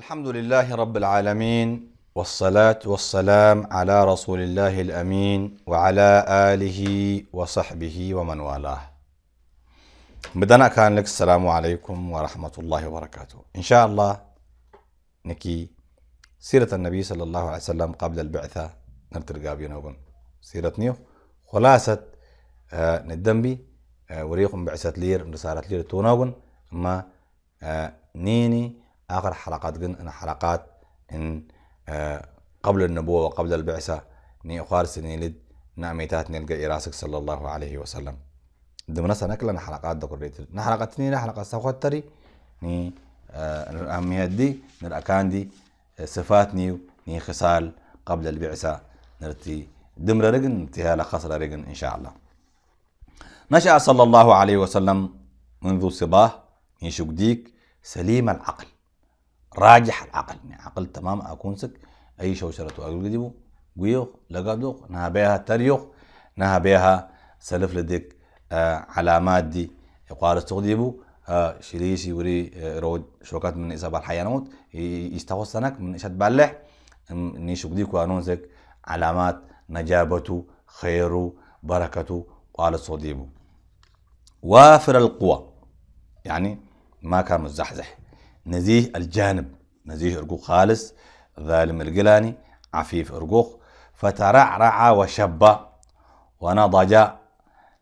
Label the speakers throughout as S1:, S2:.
S1: الحمد لله رب العالمين والصلاة والسلام على رسول الله الأمين وعلى آله وصحبه ومن والاه بدنا كان لك السلام عليكم ورحمة الله وبركاته إن شاء الله نكي سيرة النبي صلى الله عليه وسلم قبل البعثة نرتقى بينا وبن سيرة نيو خلاصة آه ندمبي آه وريقم بعثة لير رسالة لير توناون ما آه نيني آخر حلقات قلنا أن حلقات إن آه، قبل النبوة وقبل البعثة ني اخار سنيلد نعميتات نلقى إراسك صلى الله عليه وسلم دمنا سنكلنا حلقات دكتور ريت نحلقات تنينا حلقات سوخت تري ني آه، دي نركان دي صفات نيو ني خصال قبل البعثة نرتي دمر رجن انتهى لخصر رجن إن شاء الله نشأ صلى الله عليه وسلم منذ صباه من شقديك سليم العقل راجح العقل يعني عقل تمام اكون سك اي شوشرة اقول قديمو قيوخ لقادوخ نها بيها تريوخ نها بيها سلف لديك آه علامات دي يقال تغديبو آه شريشي وري آه رود شوكات من إصابة الحيوانات يستوى سنك من إشاد بالح نيشوك ديكو انونسك علامات نجابته خيره بركته قال صديبه وافر القوى يعني ما كان مزحزح نزيه الجانب نزيه ارقوق خالص ظالم القلاني عفيف ارقوق فترعرع وشب ونضج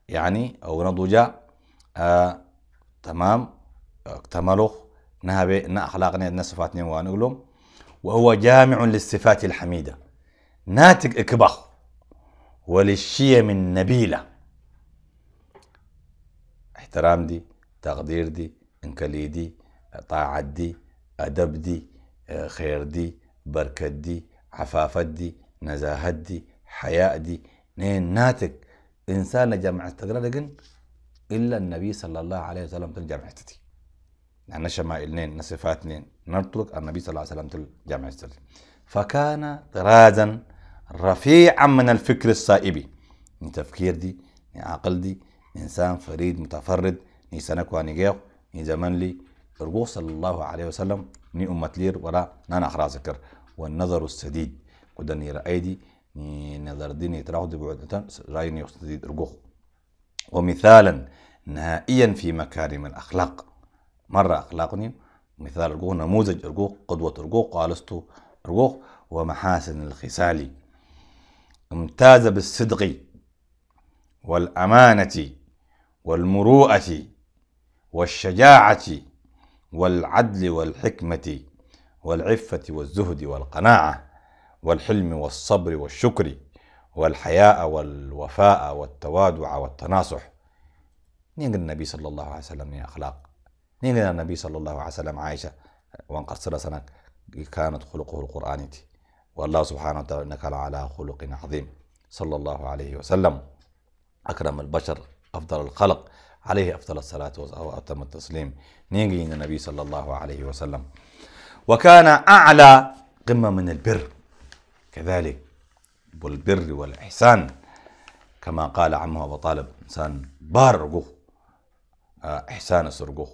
S1: يعني او نضج آه تمام اكتملوا نهبي ان اخلاقنا عندنا صفات نيوان وهو جامع للصفات الحميده ناتج اكبخ وللشيم النبيله احترام دي تقدير دي انكليدي دي طاعت دي أدب دي خير دي بركة دي عفافة دي نزاهة دي حياء دي نين ناتك إنسان جمع استقرار إلا النبي صلى الله عليه وسلم تلجمع تتي يعني شمائل نين نصفات نين نترك النبي صلى الله عليه وسلم تلجمع تتي فكان طرازا رفيعا من الفكر الصائب من تفكير دي من عقل دي إنسان فريد متفرد ني سنك واني ني زمن لي الرسول صلى الله عليه وسلم ني أمت لير ورا نانا خرازكر والنظر السديد قدني رأيدي ني نظر ديني تراخد بعدتان رأيني السديد رقوخ ومثالا نهائيا في مكارم الأخلاق مرة أخلاقني مثال رقوق نموذج رقوق قدوة رقوق قالستو رقوق ومحاسن الخسالي امتاز بالصدق والأمانة والمروءة والشجاعة والعدل والحكمة والعفة والزهد والقناعة والحلم والصبر والشكر والحياء والوفاء والتوادع والتناصح نين النبي صلى الله عليه وسلم يا أخلاق نين النبي صلى الله عليه وسلم عائشة وان قصر سنة كانت خلقه القرآن والله سبحانه وتعالى إنك على خلق عظيم صلى الله عليه وسلم أكرم البشر أفضل الخلق عليه أفضل الصلاة وأتم التسليم نيجي النبي صلى الله عليه وسلم وكان أعلى قمة من البر كذلك والبر والإحسان كما قال عمه أبو طالب إنسان بارغو آه، إحسان سرغو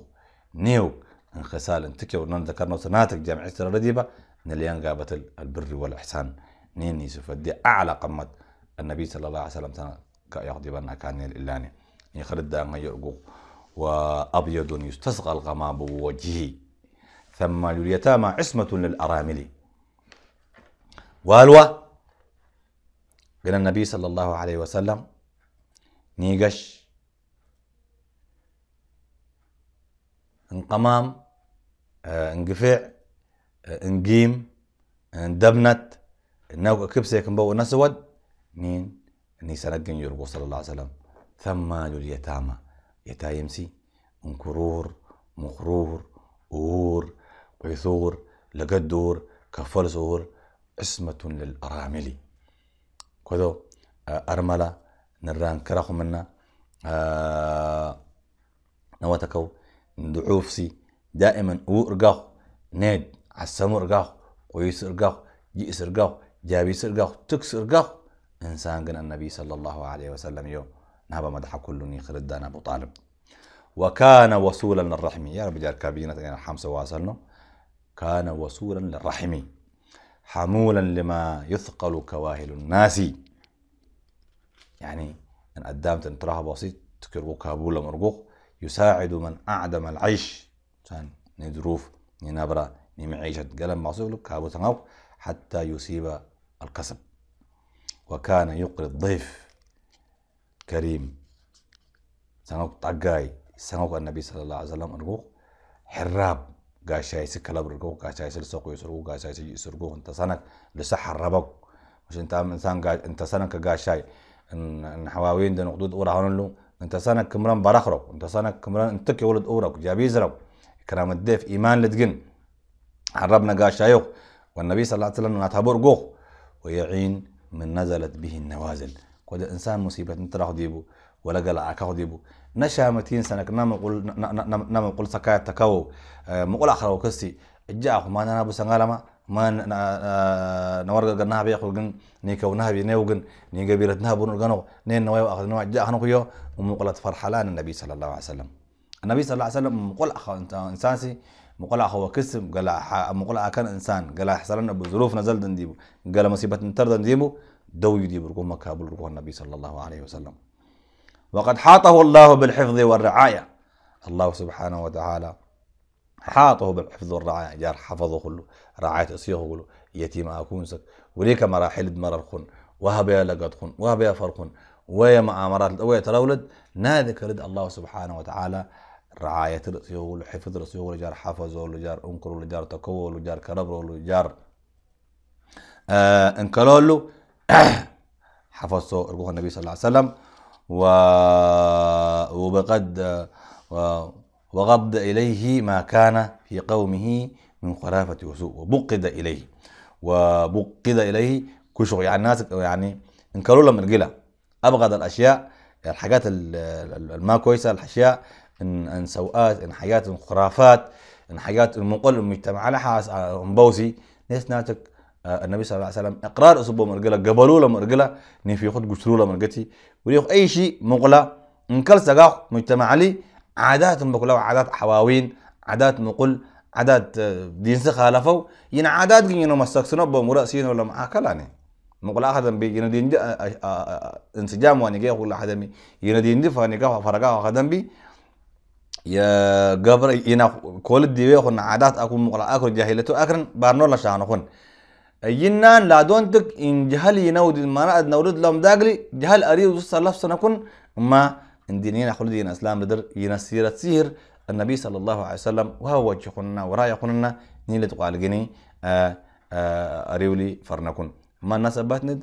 S1: نيو انخسال انتكيو ونن ذكرنا سناتك جامعة الرديبة نليان قابة البر والإحسان نيني سفدي أعلى قمة النبي صلى الله عليه وسلم بنا كان الإلاني ما يعني يرقو وأبيض يستسقى الغمام بوجهه ثم لليتامى عصمة للأرامل والوا قال النبي صلى الله عليه وسلم نيقش انقمام آه، انقفع آه، انقيم آه، اندبنت ناو كبسة كمبو نسود نين ني سنقن يرقو صلى الله عليه وسلم ثم لليتامى يتايمسي انكرور مخرور أور عثور لقدور كفلزور اسمة للأرامل كذو آه، أرملة نران كرخو منا آه نواتكو ضعوفسي دائما ورقاخ ناد عسمو رقاخ قويس رقاخ جئس رقاخ جابيس رقاخ تكس رقاخ إنسان قنا النبي صلى الله عليه وسلم يوم نهبا مدح كل يخرد دان أبو طالب وكان وصولا للرحمي يا رب جار كابينة يعني حمسة واصلنا كان وصولا للرحمي حمولا لما يثقل كواهل الناس يعني أن قدام تنتراها بسيط تكربو كابولا مرقوق يساعد من أعدم العيش كان ندروف ننبرة نمعيشة قلم معصوب لك كابو حتى يصيب الكسب وكان يقري الضيف كريم سنوك تاقاي سنوك النبي صلى الله عليه وسلم أرقوق حراب قاشاي سكلب رقوق قاشاي سلسوق يسرقوق قاشاي سجي يسرقوق انت سنك لسا حربك مش انت انسان قاش انت سنك قاشاي ان حواوين دن قدود اورا هون له انت سنك كمران براخرك انت سنك كمران انتك ولد اورك جابيزرك كرام الدف ايمان لدقن حربنا قاشايوك والنبي صلى الله عليه وسلم ناتها برقوق ويعين من نزلت به النوازل kod insan musibat nitara hodebo wala gala aka hodebo nashamatin sanak namqul namqul sakaa takawo mqul akhra wakasi jaa khumana nabu sangalama man nawarga ganaha bi khulgan ni kawnaha bi nawgan ni gabiratnaha bun organo nin naway akhadna jaa khanu qiyo mqul farhalan nabi sallallahu alaihi wasallam النبي صلى الله عليه وسلم مقول أخو إنسانسي مقول أخو كسب قال مقول كان إنسان قال حصلنا بظروف نزل دنديبو قال مصيبة انتر دنديبو دوي دي برقو مكابل رقو النبي صلى الله عليه وسلم وقد حاطه الله بالحفظ والرعاية الله سبحانه وتعالى حاطه بالحفظ والرعاية جار حفظه كله رعاية أسيه كله يتيم أكون سك وليك مراحل دمر خن وهب يا لقد خن وهب يا فرخن ويا مأمرات ويا تلولد نادك رد الله سبحانه وتعالى رعاية رسيه حفظ رسيه جار حفظه كله جار أنكره كله جار تكوه كله جار كربره جار آه انكلوله حفظته روح النبي صلى الله عليه وسلم و... وبقد وغض إليه ما كان في قومه من خرافة وسوء وبقد إليه وبقد إليه كشغ يعني الناس يعني انكروا لهم القلة أبغض الأشياء الحاجات الما كويسة الأشياء إن, إن سوءات إن حاجات إن خرافات إن حاجات المقل المجتمع على حاس آه، بوسي ناس ناتك آه، النبي صلى الله عليه وسلم اقرار اسبوع مرجله قبلوا له مرجله ني في خد قشروا له مرجتي وليخ اي شيء مغلا إن كل سقاخ مجتمع لي عادات بقول عادات حواوين عادات مقل عادات آه، دين خالفوا ين يعني عادات جينو مسكسنوا بمرأسين ولا معاكلاني مقول احد بي ين دين انسجام واني جاي ولا احد مي ين دين دي فاني جا فرقا احد بي يا قبر ين يعني كل دي ويخن عادات اكو مقلا اكو جاهلته اكرن بارنو لا خن ينان لا دونتك إن جهل ينود المرأة نورد لهم داقلي جهل أريد صلى سنة كن ما إن دينينا خلد دين أسلام بدر ينسيرة سير النبي صلى الله عليه وسلم وهو وجهنا وراء يقولنا نيلة قالجني آه، آه، أريولي فرنكون ما الناس أبتند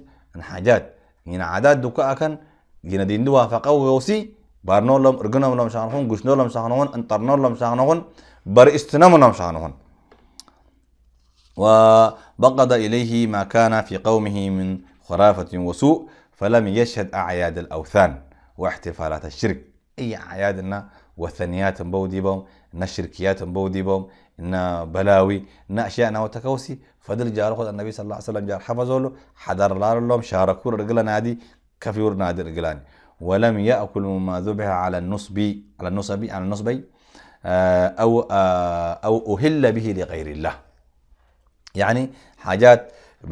S1: حاجات هنا عادات دكاء كان هنا دين دوا فقو يوسي بارنولم رجنولم شانهون قشنولم شانهون انطرنولم شانهون بر استنامنا شانهون وبقد إليه ما كان في قومه من خرافة وسوء فلم يشهد أعياد الأوثان واحتفالات الشرك أي أعيادنا وثنيات شركيات بودي بوم إن بلاوي إن أشياء وتكوسي فدل جار النبي صلى الله عليه وسلم جار حفظه له حضر الله لهم شاركوا رجلا نادي كفور نادي رجلاني ولم يأكل مما ذبح على النصب على النصب على النصبي آه، أو آه، أو أهل به لغير الله يعني حاجات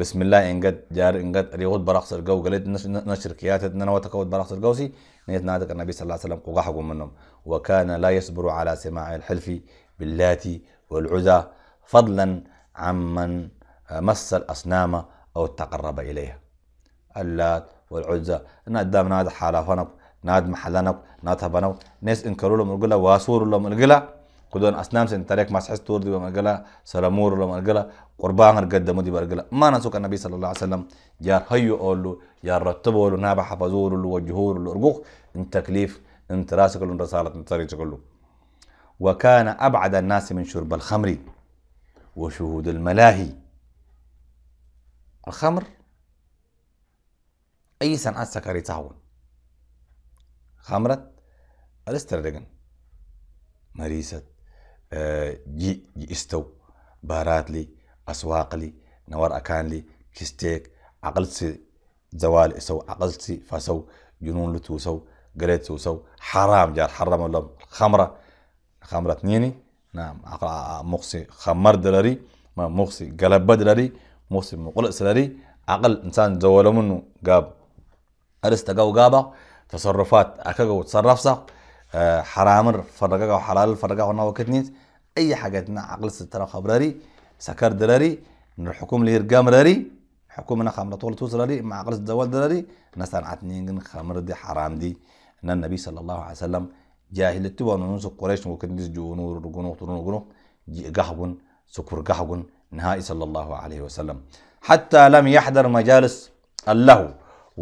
S1: بسم الله ان قد جار ان قد ريوت براخص الجو قلت نشر كياتت نواتك ود براخص القوسي نيت نادك النبي صلى الله عليه وسلم قوقا حقو منهم وكان لا يصبر على سماع الحلف باللات والعزى فضلا عمن مس الاصنام او تقرب اليها اللات والعزى ان قدام ناد حالافنب ناد محلنب ناد هبنب ناس انكروا لهم القلا واسوروا لهم القلا كدون أسنام سن تاريخ ما سحس تور دي بمرقلة سلامور ولا مرجلا قربان القدم دي برجلا ما نسوك النبي صلى الله عليه وسلم يا هيو أولو يا رتبه أولو نابع حفظور أولو وجهور أولو أرقوخ ان تكليف ان تراسك أولو رسالة ان طريق كله وكان أبعد الناس من شرب الخمر وشهود الملاهي الخمر أي سنة سكري تهون خمرة الاسترلجن مريسة جي جي استو لي نور أكان لي كستيك عقلتي زوال سو عقلتي فسو جنون لتو سو قريت سو سو حرام جار حرام لهم خمرة خمرة تنيني نعم عقل مقصي خمر دلري ما مقصي قلب دلري مقصي مقلق سلري عقل إنسان زوال منه قاب أرستقو قابا تصرفات أكاقو تصرف صح آه، حرامر فرقة فرقك وحلال فرقك ونوع كتنيس أي حاجة حاجاتنا عقل سترى خبراري سكر دراري من الحكومة اللي يرقام راري حكومة نا خمرة طول توصل راري مع عقل الدوال دراري ناس عن عتنين خمر دي حرام دي أن النبي صلى الله عليه وسلم جاهل التوان ونوس قريش وكتنيس رجونو رقنوق رقنوق جحون سكر جحون نهائي صلى الله عليه وسلم حتى لم يحضر مجالس اللهو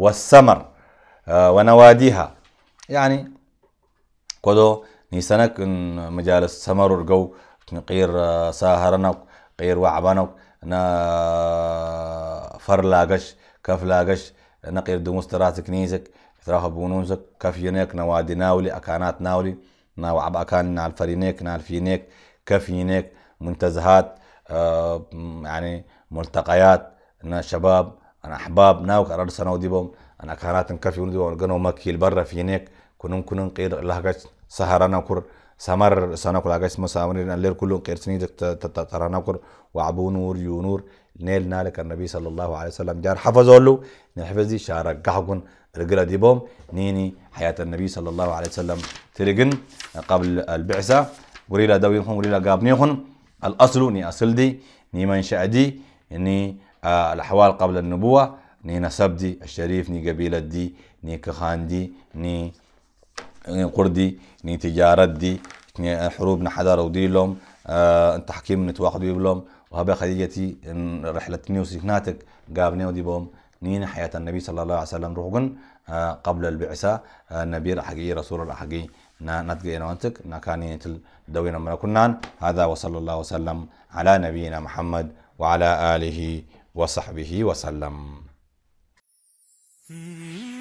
S1: والسمر آه، ونواديها يعني كودو نيسانك ان مجالس سمر ورقو قير آه، ساهرنك قير وعبانك نا آه، فر لاقش كف لاقش نقير دموس ترات كنيزك تراه بونونسك كف ينيك نوادي ناولي اكانات ناولي ناو عب اكان نال فرينيك نال فينيك كف ينيك منتزهات آه يعني ملتقيات نا شباب انا احباب ناو كرار سنه وديبهم انا كانت نكفي وندي ورقنو مكي البرة فينيك كنون كنون قير لهجت كور سمر سنكر اجا اسمه سامرين الليل كلهم كور وعبون نور يونور نيل نالك النبي صلى الله عليه وسلم جار حفظ له نحفظ دي شارك قحقن رجلا ديبهم نيني حياة النبي صلى الله عليه وسلم ترجن قبل البعثة وريلا دوينهم وريلا قابنيهم الأصل ني أصل دي ني منشأ دي ني الأحوال قبل النبوة ني نسب دي الشريف ني قبيلة دي ني كخان دي ني نين قردي نين تجارت دي حروب نحدار ودي لهم آه تحكيم نتواخد بيبلهم وهبا خديجتي رحلة رحلتني وسكناتك قابني ودي بهم نين حياة النبي صلى الله عليه وسلم روحن آه قبل البعثة آه نبي حقي رسول حقي نتقي نوانتك كاني نتل دوينا من كنان هذا وصلى الله وسلم على نبينا محمد وعلى آله وصحبه وسلم. mm